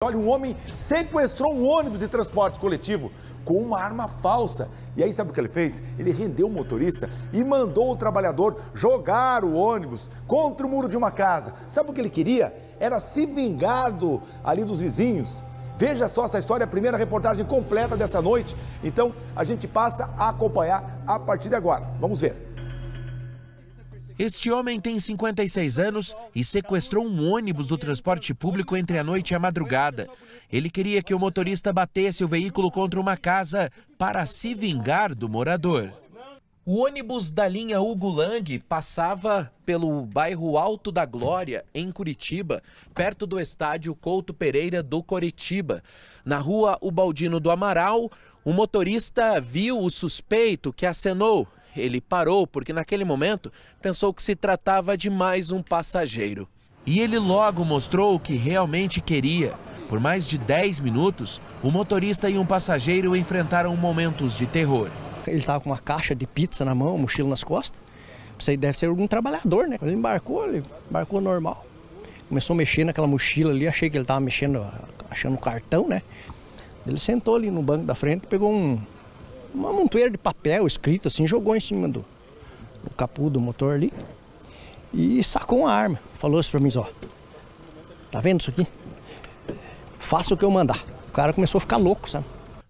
Olha, um homem sequestrou um ônibus de transporte coletivo com uma arma falsa. E aí, sabe o que ele fez? Ele rendeu o motorista e mandou o trabalhador jogar o ônibus contra o muro de uma casa. Sabe o que ele queria? Era se vingar do, ali dos vizinhos. Veja só essa história, a primeira reportagem completa dessa noite. Então, a gente passa a acompanhar a partir de agora. Vamos ver. Este homem tem 56 anos e sequestrou um ônibus do transporte público entre a noite e a madrugada. Ele queria que o motorista batesse o veículo contra uma casa para se vingar do morador. O ônibus da linha Hugo Lang passava pelo bairro Alto da Glória, em Curitiba, perto do estádio Couto Pereira do Curitiba. Na rua Ubaldino do Amaral, o motorista viu o suspeito que acenou ele parou porque, naquele momento, pensou que se tratava de mais um passageiro. E ele logo mostrou o que realmente queria. Por mais de 10 minutos, o motorista e um passageiro enfrentaram momentos de terror. Ele estava com uma caixa de pizza na mão, mochila nas costas. Isso aí deve ser algum trabalhador, né? Ele embarcou, ele embarcou normal. Começou a mexer naquela mochila ali, achei que ele estava mexendo, achando cartão, né? Ele sentou ali no banco da frente, pegou um, uma montoeira de papel escrito assim, jogou em cima do, do capô do motor ali e sacou uma arma. Falou assim pra mim, ó, tá vendo isso aqui? Faça o que eu mandar. O cara começou a ficar louco, sabe?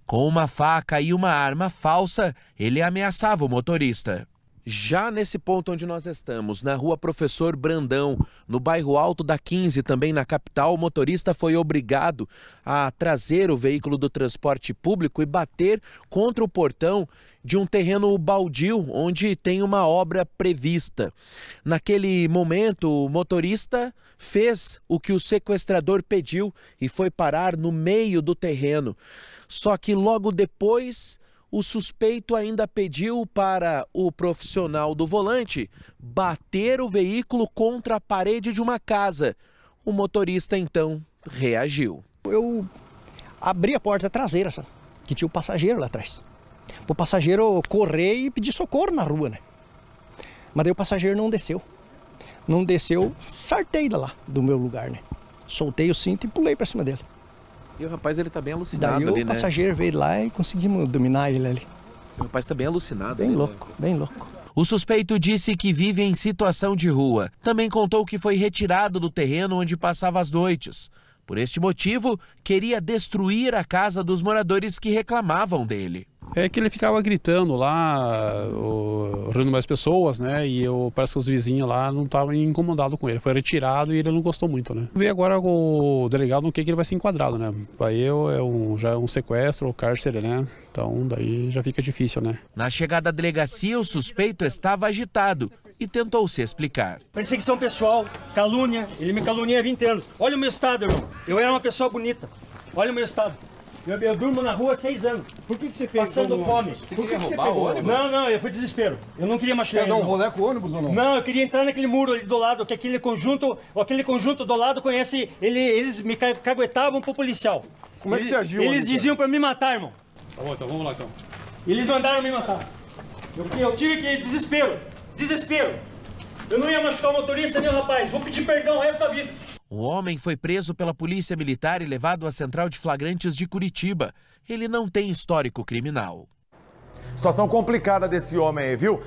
Com uma faca e uma arma falsa, ele ameaçava o motorista. Já nesse ponto onde nós estamos, na rua Professor Brandão, no bairro Alto da 15, também na capital, o motorista foi obrigado a trazer o veículo do transporte público e bater contra o portão de um terreno baldio onde tem uma obra prevista. Naquele momento, o motorista fez o que o sequestrador pediu e foi parar no meio do terreno. Só que logo depois o suspeito ainda pediu para o profissional do volante bater o veículo contra a parede de uma casa. O motorista então reagiu. Eu abri a porta traseira, sabe? que tinha o passageiro lá atrás. O passageiro correr e pedir socorro na rua, né? Mas daí o passageiro não desceu. Não desceu, sartei lá do meu lugar, né? Soltei o cinto e pulei para cima dele. E o rapaz, ele tá bem alucinado Daí ali, o né? passageiro veio lá e conseguimos dominar ele ali. O rapaz tá bem alucinado. Bem ali, né? louco, né? bem louco. O suspeito disse que vive em situação de rua. Também contou que foi retirado do terreno onde passava as noites. Por este motivo, queria destruir a casa dos moradores que reclamavam dele é que ele ficava gritando lá, rindo mais pessoas, né? E eu, parece que os vizinhos lá não estavam incomodados com ele. Foi retirado e ele não gostou muito, né? ver agora o delegado no que, que ele vai ser enquadrado, né? Aí eu, é um, já é um sequestro, cárcere, né? Então daí já fica difícil, né? Na chegada à delegacia, o suspeito estava agitado e tentou se explicar. Perseguição pessoal, calúnia, ele me calunia há 20 anos. Olha o meu estado, irmão. Eu era uma pessoa bonita. Olha o meu estado. Eu, eu durmo na rua há seis anos. Por que, que você pegou? Passando fome. Você Por que, que você pegou? ônibus? Não, não, eu fui desespero. Eu não queria machucar Quer dar um rolê com o ônibus ou não? Não, eu queria entrar naquele muro ali do lado, que aquele conjunto, aquele conjunto do lado conhece. Ele, eles me caguetavam pro policial. Como é que você agiu? Eles diziam pra me matar, irmão. Tá bom, então vamos lá então. Eles mandaram me matar. Eu, eu tive que desespero. Desespero. Eu não ia machucar o motorista nem o rapaz. Vou pedir perdão o resto da vida. Um homem foi preso pela polícia militar e levado à central de flagrantes de Curitiba. Ele não tem histórico criminal. Situação complicada desse homem aí, viu?